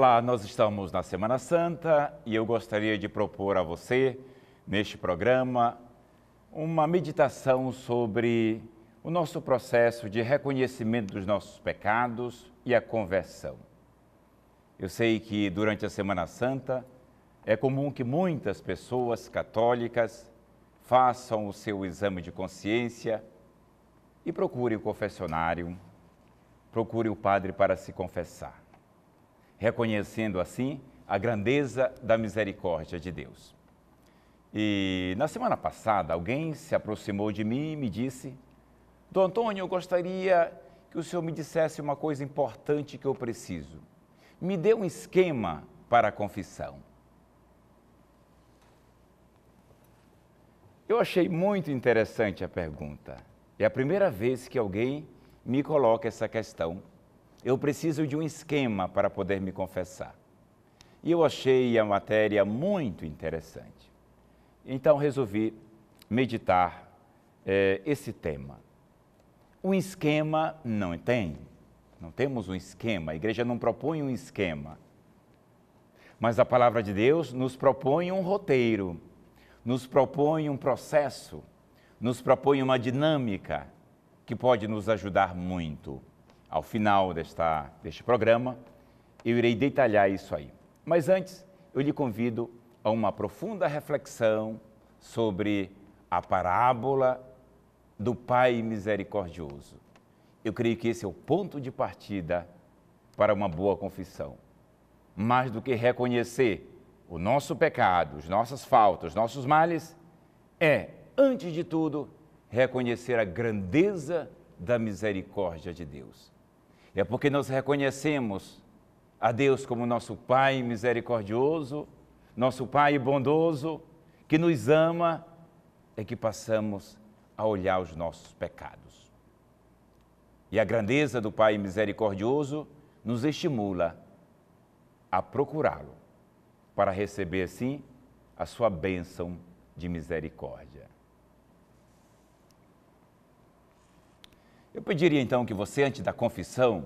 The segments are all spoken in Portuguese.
Olá, nós estamos na Semana Santa e eu gostaria de propor a você, neste programa, uma meditação sobre o nosso processo de reconhecimento dos nossos pecados e a conversão. Eu sei que durante a Semana Santa é comum que muitas pessoas católicas façam o seu exame de consciência e procurem o confessionário, procurem o padre para se confessar reconhecendo assim a grandeza da misericórdia de Deus. E na semana passada, alguém se aproximou de mim e me disse: Dom Antônio, eu gostaria que o senhor me dissesse uma coisa importante que eu preciso. Me dê um esquema para a confissão. Eu achei muito interessante a pergunta. É a primeira vez que alguém me coloca essa questão eu preciso de um esquema para poder me confessar. E eu achei a matéria muito interessante. Então resolvi meditar eh, esse tema. Um esquema não tem. Não temos um esquema. A igreja não propõe um esquema. Mas a palavra de Deus nos propõe um roteiro, nos propõe um processo, nos propõe uma dinâmica que pode nos ajudar muito. Ao final desta, deste programa, eu irei detalhar isso aí. Mas antes, eu lhe convido a uma profunda reflexão sobre a parábola do Pai misericordioso. Eu creio que esse é o ponto de partida para uma boa confissão. Mais do que reconhecer o nosso pecado, as nossas faltas, os nossos males, é, antes de tudo, reconhecer a grandeza da misericórdia de Deus. É porque nós reconhecemos a Deus como nosso Pai misericordioso, nosso Pai bondoso, que nos ama, é que passamos a olhar os nossos pecados. E a grandeza do Pai misericordioso nos estimula a procurá-lo para receber, assim, a sua bênção de misericórdia. Eu pediria então que você, antes da confissão,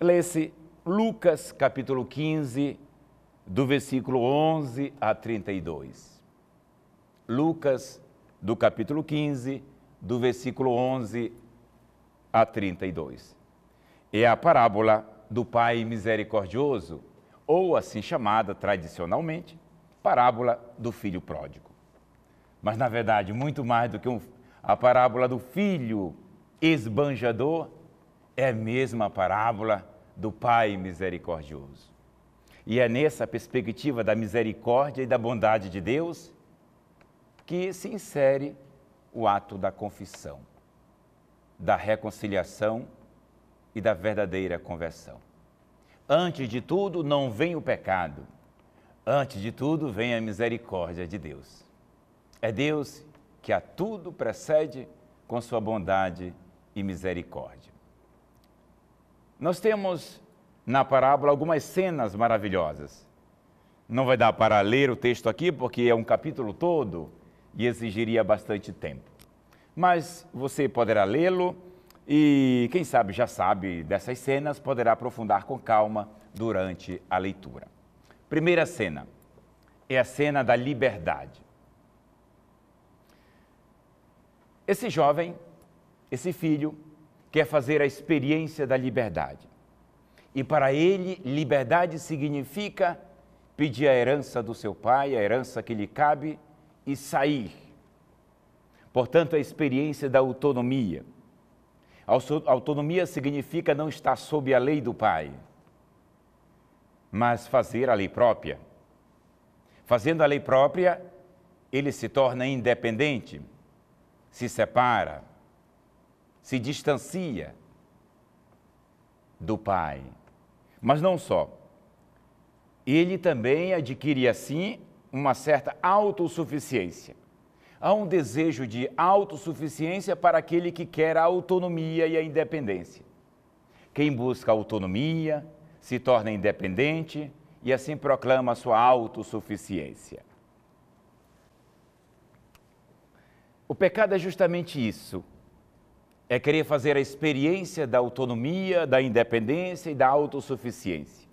lesse Lucas capítulo 15, do versículo 11 a 32. Lucas, do capítulo 15, do versículo 11 a 32. É a parábola do Pai misericordioso, ou assim chamada tradicionalmente, parábola do filho pródigo. Mas, na verdade, muito mais do que um, a parábola do filho pródigo esbanjador é a mesma parábola do Pai misericordioso. E é nessa perspectiva da misericórdia e da bondade de Deus que se insere o ato da confissão, da reconciliação e da verdadeira conversão. Antes de tudo, não vem o pecado. Antes de tudo, vem a misericórdia de Deus. É Deus que a tudo precede com sua bondade e misericórdia. Nós temos na parábola algumas cenas maravilhosas. Não vai dar para ler o texto aqui, porque é um capítulo todo e exigiria bastante tempo. Mas você poderá lê-lo e, quem sabe, já sabe dessas cenas, poderá aprofundar com calma durante a leitura. Primeira cena é a cena da liberdade. Esse jovem esse filho quer fazer a experiência da liberdade. E para ele, liberdade significa pedir a herança do seu pai, a herança que lhe cabe, e sair. Portanto, a experiência da autonomia. Autonomia significa não estar sob a lei do pai, mas fazer a lei própria. Fazendo a lei própria, ele se torna independente, se separa, se distancia do Pai. Mas não só. Ele também adquire assim uma certa autossuficiência. Há um desejo de autossuficiência para aquele que quer a autonomia e a independência. Quem busca autonomia se torna independente e assim proclama sua autossuficiência. O pecado é justamente isso, é querer fazer a experiência da autonomia, da independência e da autossuficiência.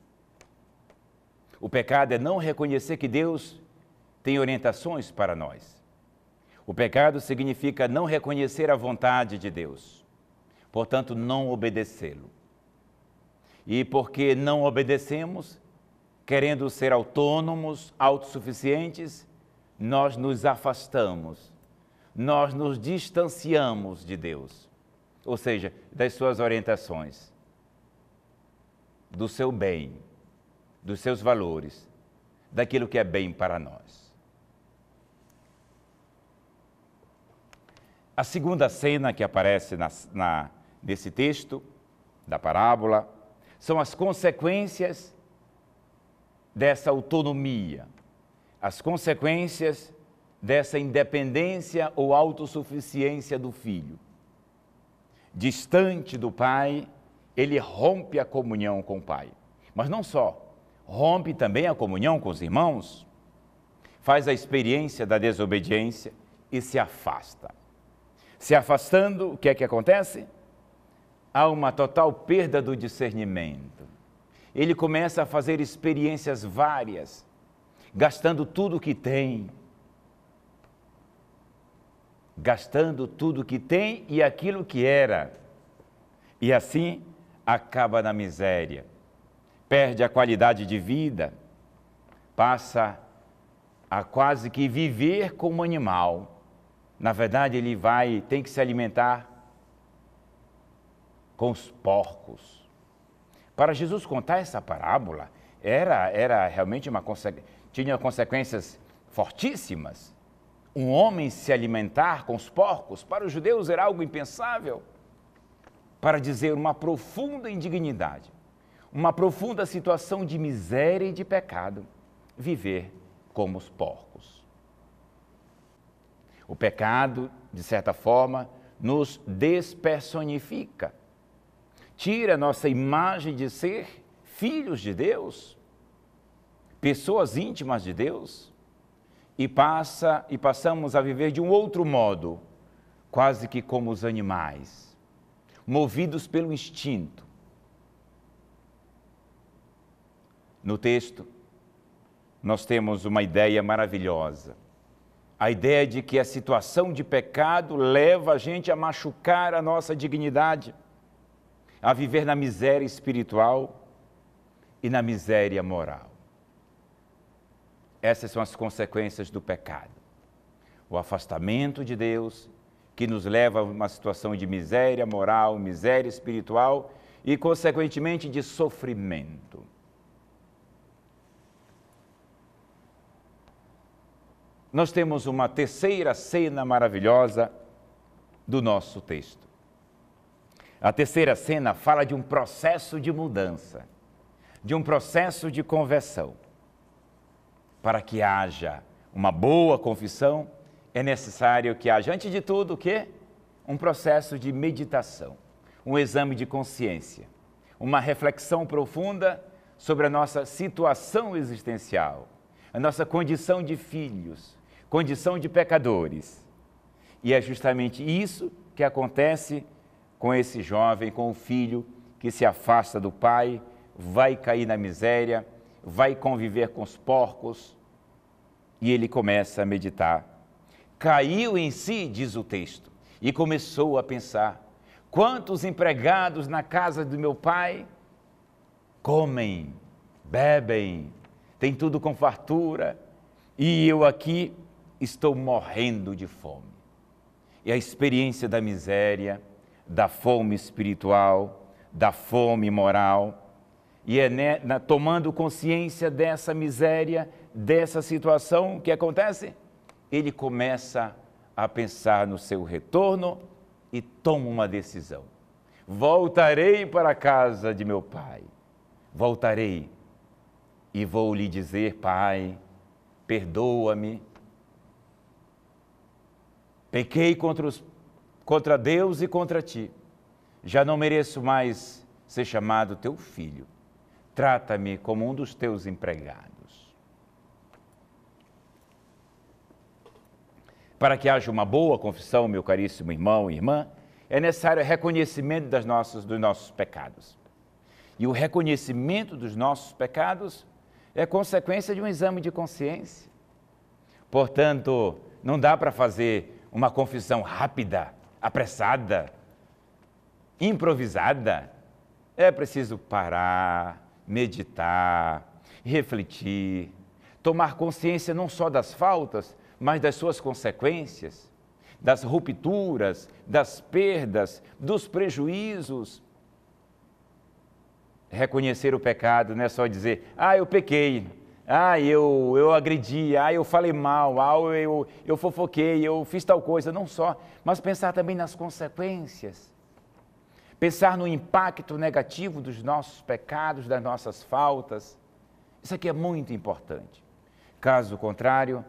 O pecado é não reconhecer que Deus tem orientações para nós. O pecado significa não reconhecer a vontade de Deus, portanto, não obedecê-lo. E porque não obedecemos, querendo ser autônomos, autossuficientes, nós nos afastamos, nós nos distanciamos de Deus ou seja, das suas orientações, do seu bem, dos seus valores, daquilo que é bem para nós. A segunda cena que aparece na, na, nesse texto, da parábola, são as consequências dessa autonomia, as consequências dessa independência ou autossuficiência do filho distante do Pai, ele rompe a comunhão com o Pai. Mas não só, rompe também a comunhão com os irmãos, faz a experiência da desobediência e se afasta. Se afastando, o que é que acontece? Há uma total perda do discernimento. Ele começa a fazer experiências várias, gastando tudo o que tem, gastando tudo que tem e aquilo que era. E assim acaba na miséria, perde a qualidade de vida, passa a quase que viver como animal. Na verdade, ele vai, tem que se alimentar com os porcos. Para Jesus contar essa parábola, era, era realmente uma tinha consequências fortíssimas um homem se alimentar com os porcos, para os judeus era algo impensável, para dizer uma profunda indignidade, uma profunda situação de miséria e de pecado, viver como os porcos. O pecado, de certa forma, nos despersonifica, tira nossa imagem de ser filhos de Deus, pessoas íntimas de Deus e passa e passamos a viver de um outro modo, quase que como os animais, movidos pelo instinto. No texto, nós temos uma ideia maravilhosa. A ideia de que a situação de pecado leva a gente a machucar a nossa dignidade, a viver na miséria espiritual e na miséria moral. Essas são as consequências do pecado. O afastamento de Deus, que nos leva a uma situação de miséria moral, miséria espiritual e, consequentemente, de sofrimento. Nós temos uma terceira cena maravilhosa do nosso texto. A terceira cena fala de um processo de mudança, de um processo de conversão para que haja uma boa confissão, é necessário que haja, antes de tudo, o quê? Um processo de meditação, um exame de consciência, uma reflexão profunda sobre a nossa situação existencial, a nossa condição de filhos, condição de pecadores. E é justamente isso que acontece com esse jovem, com o filho que se afasta do pai, vai cair na miséria, vai conviver com os porcos, e ele começa a meditar. Caiu em si, diz o texto, e começou a pensar: quantos empregados na casa do meu pai comem, bebem, têm tudo com fartura, e eu aqui estou morrendo de fome. E a experiência da miséria, da fome espiritual, da fome moral, e é né, na, tomando consciência dessa miséria, dessa situação, o que acontece? Ele começa a pensar no seu retorno e toma uma decisão. Voltarei para a casa de meu pai. Voltarei e vou lhe dizer, pai, perdoa-me. Pequei contra, os, contra Deus e contra ti. Já não mereço mais ser chamado teu filho. Trata-me como um dos teus empregados. Para que haja uma boa confissão, meu caríssimo irmão e irmã, é necessário reconhecimento das nossas, dos nossos pecados. E o reconhecimento dos nossos pecados é consequência de um exame de consciência. Portanto, não dá para fazer uma confissão rápida, apressada, improvisada. É preciso parar, meditar, refletir, tomar consciência não só das faltas, mas das suas consequências, das rupturas, das perdas, dos prejuízos. Reconhecer o pecado não é só dizer, ah, eu pequei, ah, eu, eu agredi, ah, eu falei mal, ah, eu, eu fofoquei, eu fiz tal coisa, não só, mas pensar também nas consequências. Pensar no impacto negativo dos nossos pecados, das nossas faltas. Isso aqui é muito importante. Caso contrário,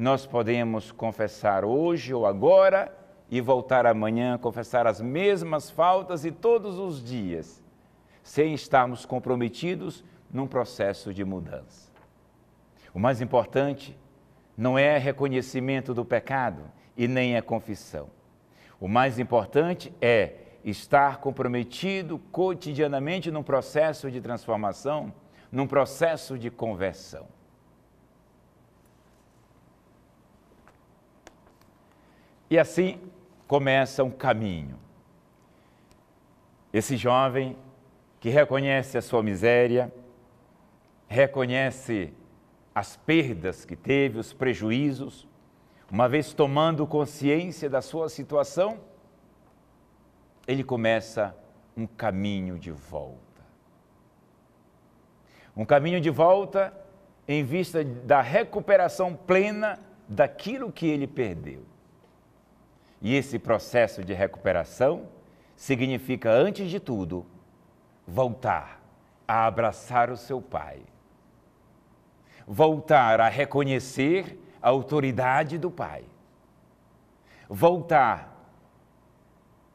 nós podemos confessar hoje ou agora e voltar amanhã a confessar as mesmas faltas e todos os dias, sem estarmos comprometidos num processo de mudança. O mais importante não é reconhecimento do pecado e nem a é confissão. O mais importante é estar comprometido cotidianamente num processo de transformação, num processo de conversão. E assim começa um caminho. Esse jovem que reconhece a sua miséria, reconhece as perdas que teve, os prejuízos, uma vez tomando consciência da sua situação, ele começa um caminho de volta. Um caminho de volta em vista da recuperação plena daquilo que ele perdeu. E esse processo de recuperação significa, antes de tudo, voltar a abraçar o seu pai, voltar a reconhecer a autoridade do pai, voltar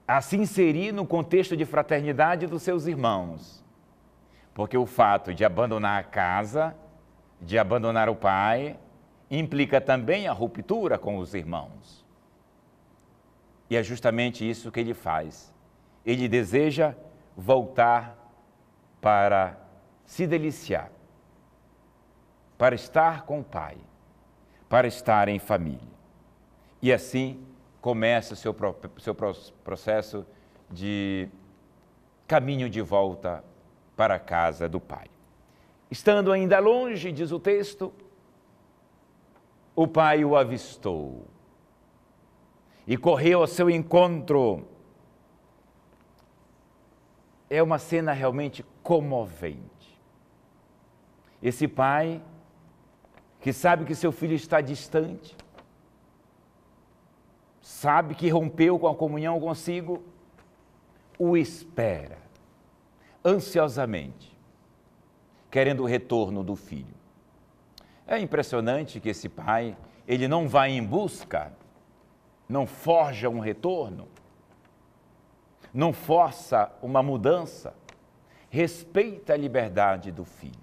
a se inserir no contexto de fraternidade dos seus irmãos. Porque o fato de abandonar a casa, de abandonar o pai, implica também a ruptura com os irmãos. E é justamente isso que ele faz. Ele deseja voltar para se deliciar, para estar com o Pai, para estar em família. E assim começa o seu, seu processo de caminho de volta para a casa do Pai. Estando ainda longe, diz o texto, o Pai o avistou e correu ao seu encontro. É uma cena realmente comovente. Esse pai que sabe que seu filho está distante, sabe que rompeu com a comunhão consigo, o espera ansiosamente, querendo o retorno do filho. É impressionante que esse pai, ele não vai em busca não forja um retorno, não força uma mudança, respeita a liberdade do filho.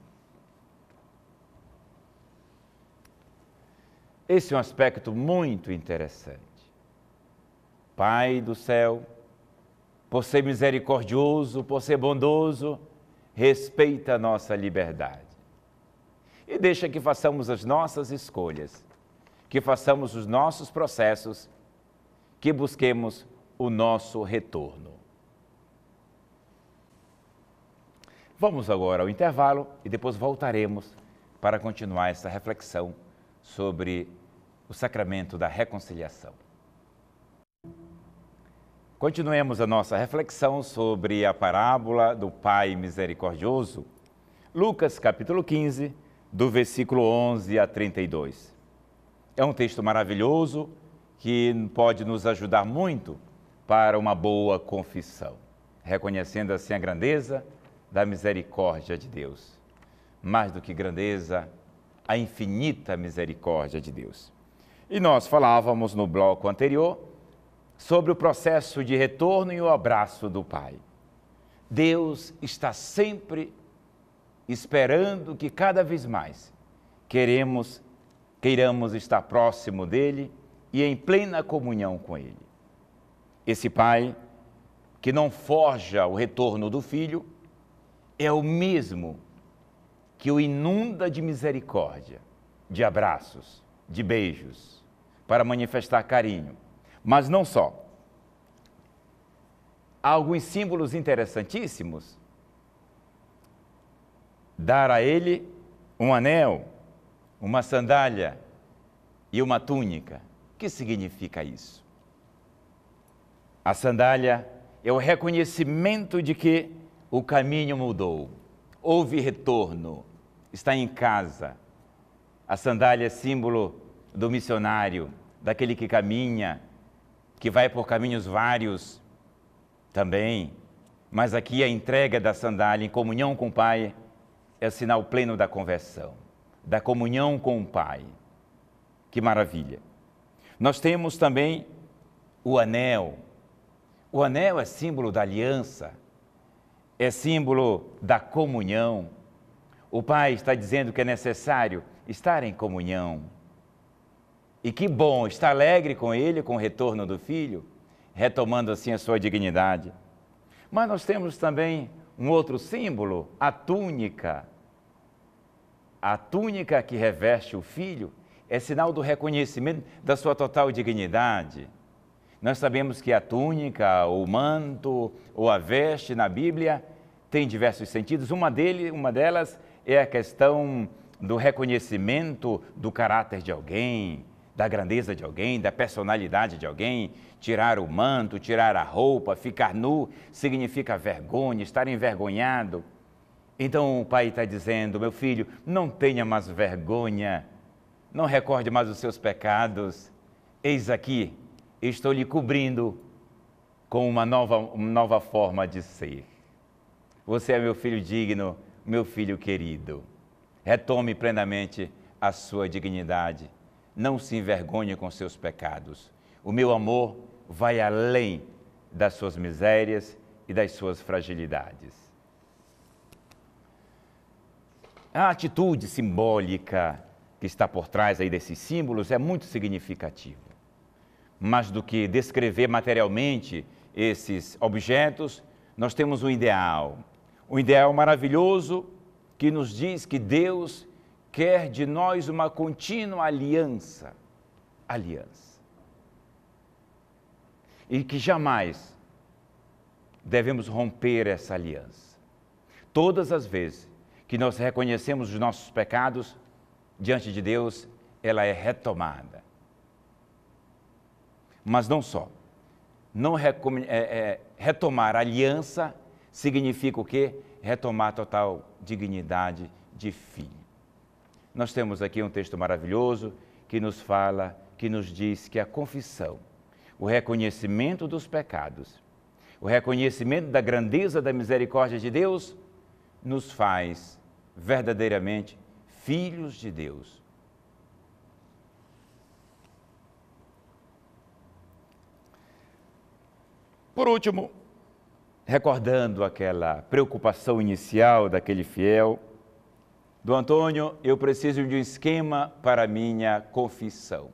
Esse é um aspecto muito interessante. Pai do céu, por ser misericordioso, por ser bondoso, respeita a nossa liberdade. E deixa que façamos as nossas escolhas, que façamos os nossos processos que busquemos o nosso retorno. Vamos agora ao intervalo e depois voltaremos para continuar essa reflexão sobre o sacramento da reconciliação. Continuemos a nossa reflexão sobre a parábola do Pai Misericordioso, Lucas capítulo 15, do versículo 11 a 32. É um texto maravilhoso que pode nos ajudar muito para uma boa confissão, reconhecendo assim a grandeza da misericórdia de Deus. Mais do que grandeza, a infinita misericórdia de Deus. E nós falávamos no bloco anterior sobre o processo de retorno e o abraço do Pai. Deus está sempre esperando que cada vez mais queremos, queiramos estar próximo dele e em plena comunhão com Ele. Esse pai que não forja o retorno do filho é o mesmo que o inunda de misericórdia, de abraços, de beijos, para manifestar carinho. Mas não só. Há alguns símbolos interessantíssimos. Dar a ele um anel, uma sandália e uma túnica que significa isso? A sandália é o reconhecimento de que o caminho mudou, houve retorno, está em casa. A sandália é símbolo do missionário, daquele que caminha, que vai por caminhos vários também. Mas aqui a entrega da sandália em comunhão com o Pai é sinal pleno da conversão, da comunhão com o Pai. Que maravilha! Nós temos também o anel. O anel é símbolo da aliança, é símbolo da comunhão. O Pai está dizendo que é necessário estar em comunhão. E que bom, está alegre com ele, com o retorno do filho, retomando assim a sua dignidade. Mas nós temos também um outro símbolo, a túnica. A túnica que reveste o filho é sinal do reconhecimento da sua total dignidade. Nós sabemos que a túnica, o manto ou a veste na Bíblia tem diversos sentidos. Uma, dele, uma delas é a questão do reconhecimento do caráter de alguém, da grandeza de alguém, da personalidade de alguém. Tirar o manto, tirar a roupa, ficar nu significa vergonha, estar envergonhado. Então o pai está dizendo: meu filho, não tenha mais vergonha não recorde mais os seus pecados. Eis aqui, estou lhe cobrindo com uma nova, uma nova forma de ser. Você é meu filho digno, meu filho querido. Retome plenamente a sua dignidade. Não se envergonhe com seus pecados. O meu amor vai além das suas misérias e das suas fragilidades. A atitude simbólica que está por trás aí desses símbolos é muito significativo. Mais do que descrever materialmente esses objetos, nós temos um ideal, um ideal maravilhoso que nos diz que Deus quer de nós uma contínua aliança, aliança. E que jamais devemos romper essa aliança. Todas as vezes que nós reconhecemos os nossos pecados, diante de Deus, ela é retomada. Mas não só. Não é, é, retomar aliança significa o quê? Retomar total dignidade de filho. Nós temos aqui um texto maravilhoso que nos fala, que nos diz que a confissão, o reconhecimento dos pecados, o reconhecimento da grandeza da misericórdia de Deus nos faz verdadeiramente filhos de Deus. Por último, recordando aquela preocupação inicial daquele fiel, do Antônio, eu preciso de um esquema para minha confissão.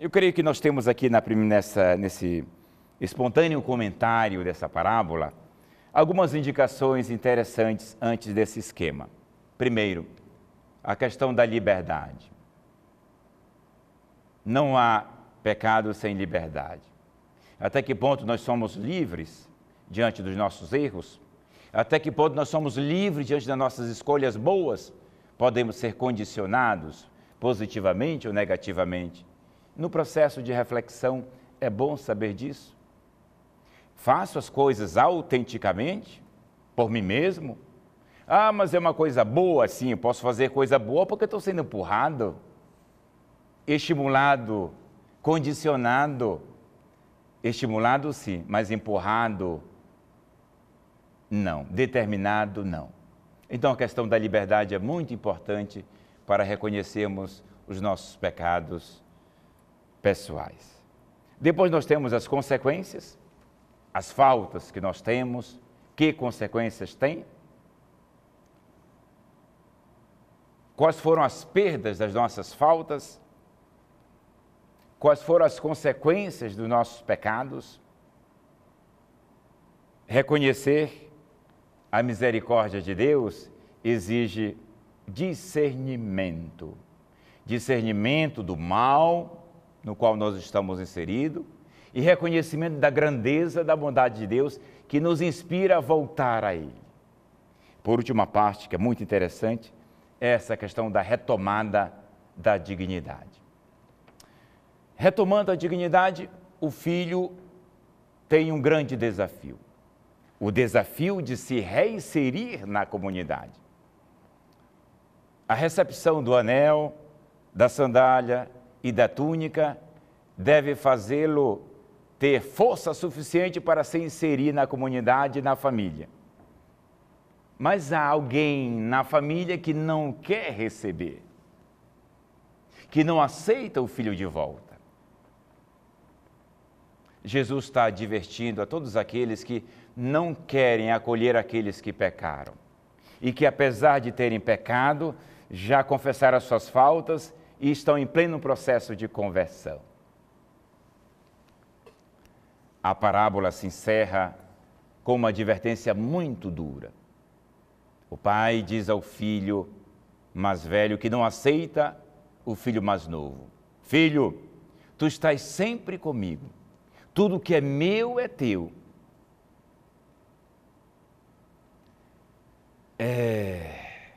Eu creio que nós temos aqui na, nessa, nesse espontâneo comentário dessa parábola algumas indicações interessantes antes desse esquema. Primeiro, a questão da liberdade. Não há pecado sem liberdade. Até que ponto nós somos livres diante dos nossos erros? Até que ponto nós somos livres diante das nossas escolhas boas? Podemos ser condicionados positivamente ou negativamente? No processo de reflexão, é bom saber disso? Faço as coisas autenticamente, por mim mesmo, ah, mas é uma coisa boa, sim, eu posso fazer coisa boa porque estou sendo empurrado, estimulado, condicionado. Estimulado, sim, mas empurrado, não. Determinado, não. Então a questão da liberdade é muito importante para reconhecermos os nossos pecados pessoais. Depois nós temos as consequências, as faltas que nós temos, que consequências tem Quais foram as perdas das nossas faltas? Quais foram as consequências dos nossos pecados? Reconhecer a misericórdia de Deus exige discernimento. Discernimento do mal no qual nós estamos inseridos e reconhecimento da grandeza da bondade de Deus que nos inspira a voltar a Ele. Por última parte, que é muito interessante, essa questão da retomada da dignidade. Retomando a dignidade, o filho tem um grande desafio: o desafio de se reinserir na comunidade. A recepção do anel, da sandália e da túnica deve fazê-lo ter força suficiente para se inserir na comunidade e na família. Mas há alguém na família que não quer receber, que não aceita o filho de volta. Jesus está advertindo a todos aqueles que não querem acolher aqueles que pecaram e que, apesar de terem pecado, já confessaram as suas faltas e estão em pleno processo de conversão. A parábola se encerra com uma advertência muito dura. O pai diz ao filho mais velho que não aceita o filho mais novo: Filho, tu estás sempre comigo, tudo que é meu é teu. É,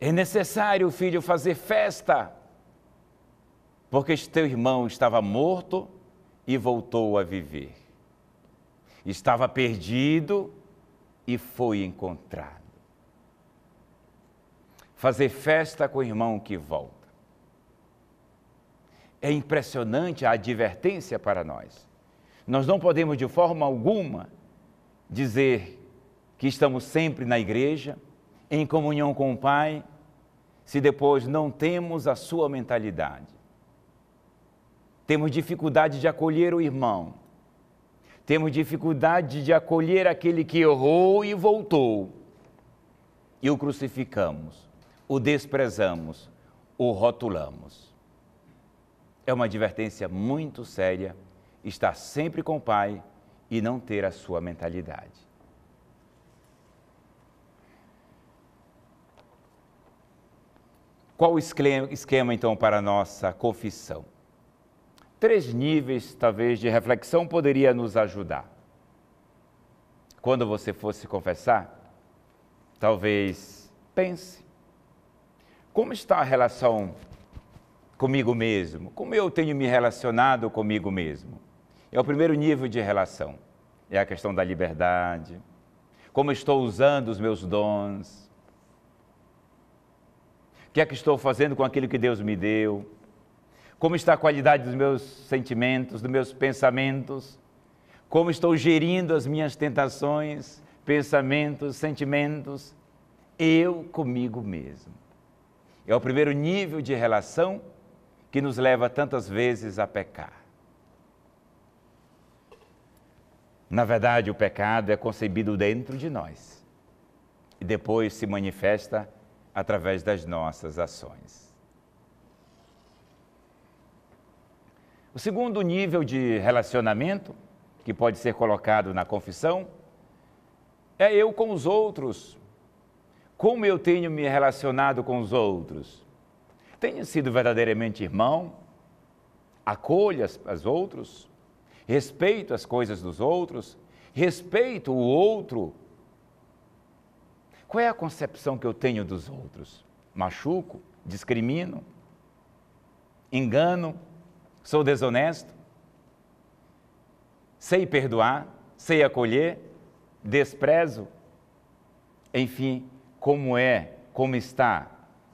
é necessário, filho, fazer festa, porque teu irmão estava morto e voltou a viver. Estava perdido e foi encontrado fazer festa com o irmão que volta. É impressionante a advertência para nós. Nós não podemos de forma alguma dizer que estamos sempre na igreja, em comunhão com o Pai, se depois não temos a sua mentalidade. Temos dificuldade de acolher o irmão. Temos dificuldade de acolher aquele que errou e voltou. E o crucificamos o desprezamos, o rotulamos. É uma advertência muito séria estar sempre com o Pai e não ter a sua mentalidade. Qual o esquema, então, para a nossa confissão? Três níveis, talvez, de reflexão poderia nos ajudar. Quando você fosse confessar, talvez pense como está a relação comigo mesmo? Como eu tenho me relacionado comigo mesmo? É o primeiro nível de relação. É a questão da liberdade. Como estou usando os meus dons? O que é que estou fazendo com aquilo que Deus me deu? Como está a qualidade dos meus sentimentos, dos meus pensamentos? Como estou gerindo as minhas tentações, pensamentos, sentimentos? Eu comigo mesmo. É o primeiro nível de relação que nos leva tantas vezes a pecar. Na verdade, o pecado é concebido dentro de nós e depois se manifesta através das nossas ações. O segundo nível de relacionamento, que pode ser colocado na confissão, é eu com os outros, como eu tenho me relacionado com os outros? Tenho sido verdadeiramente irmão? Acolho as, as outros? Respeito as coisas dos outros? Respeito o outro? Qual é a concepção que eu tenho dos outros? Machuco? Discrimino? Engano? Sou desonesto? Sei perdoar? Sei acolher? Desprezo? Enfim, como é, como está,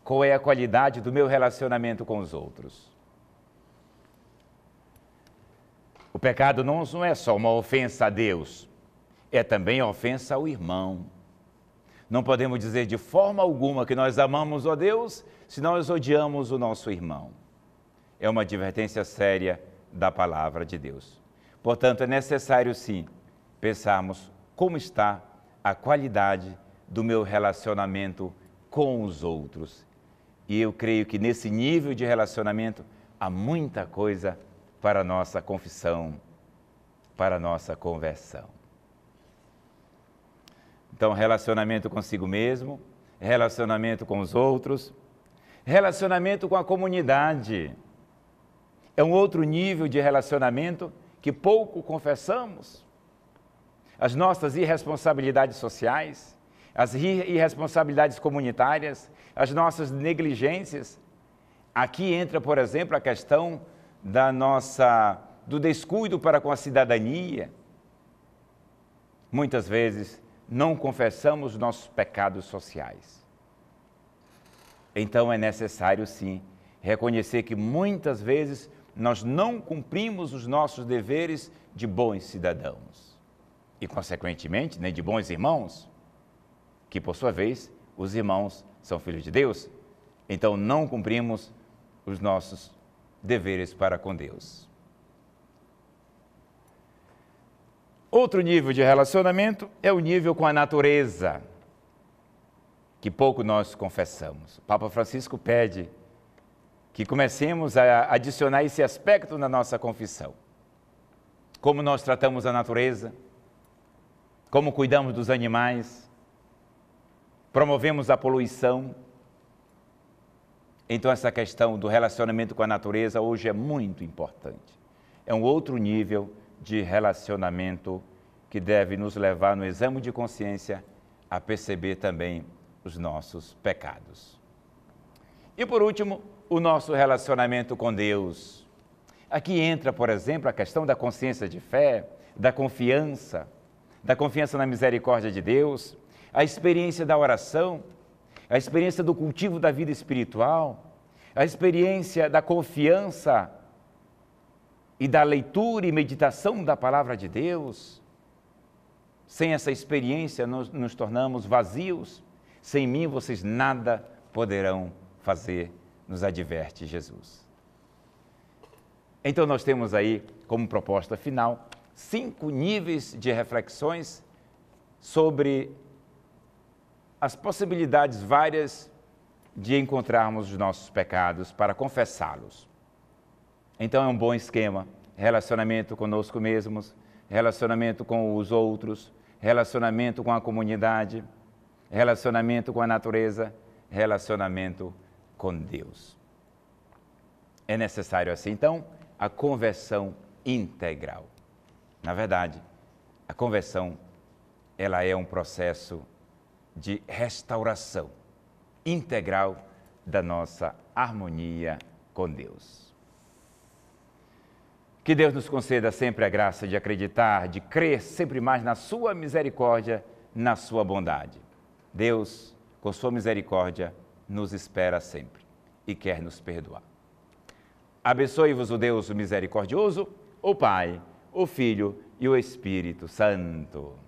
qual é a qualidade do meu relacionamento com os outros. O pecado não é só uma ofensa a Deus, é também ofensa ao irmão. Não podemos dizer de forma alguma que nós amamos a Deus se nós odiamos o nosso irmão. É uma advertência séria da palavra de Deus. Portanto, é necessário sim pensarmos como está a qualidade do meu relacionamento com os outros. E eu creio que nesse nível de relacionamento há muita coisa para a nossa confissão, para a nossa conversão. Então, relacionamento consigo mesmo, relacionamento com os outros, relacionamento com a comunidade. É um outro nível de relacionamento que pouco confessamos. As nossas irresponsabilidades sociais, as irresponsabilidades comunitárias, as nossas negligências. Aqui entra, por exemplo, a questão da nossa do descuido para com a cidadania. Muitas vezes não confessamos nossos pecados sociais. Então é necessário sim reconhecer que muitas vezes nós não cumprimos os nossos deveres de bons cidadãos e, consequentemente, nem né, de bons irmãos que por sua vez os irmãos são filhos de Deus, então não cumprimos os nossos deveres para com Deus. Outro nível de relacionamento é o nível com a natureza, que pouco nós confessamos. O Papa Francisco pede que comecemos a adicionar esse aspecto na nossa confissão. Como nós tratamos a natureza, como cuidamos dos animais, promovemos a poluição. Então, essa questão do relacionamento com a natureza hoje é muito importante. É um outro nível de relacionamento que deve nos levar no exame de consciência a perceber também os nossos pecados. E por último, o nosso relacionamento com Deus. Aqui entra, por exemplo, a questão da consciência de fé, da confiança, da confiança na misericórdia de Deus, a experiência da oração, a experiência do cultivo da vida espiritual, a experiência da confiança e da leitura e meditação da palavra de Deus. Sem essa experiência, nós nos tornamos vazios. Sem mim, vocês nada poderão fazer, nos adverte Jesus. Então, nós temos aí, como proposta final, cinco níveis de reflexões sobre as possibilidades várias de encontrarmos os nossos pecados para confessá-los. Então é um bom esquema: relacionamento conosco mesmos, relacionamento com os outros, relacionamento com a comunidade, relacionamento com a natureza, relacionamento com Deus. É necessário assim, então, a conversão integral. Na verdade, a conversão ela é um processo de restauração integral da nossa harmonia com Deus. Que Deus nos conceda sempre a graça de acreditar, de crer sempre mais na Sua misericórdia, na Sua bondade. Deus, com Sua misericórdia, nos espera sempre e quer nos perdoar. Abençoe-vos o Deus misericordioso, o Pai, o Filho e o Espírito Santo.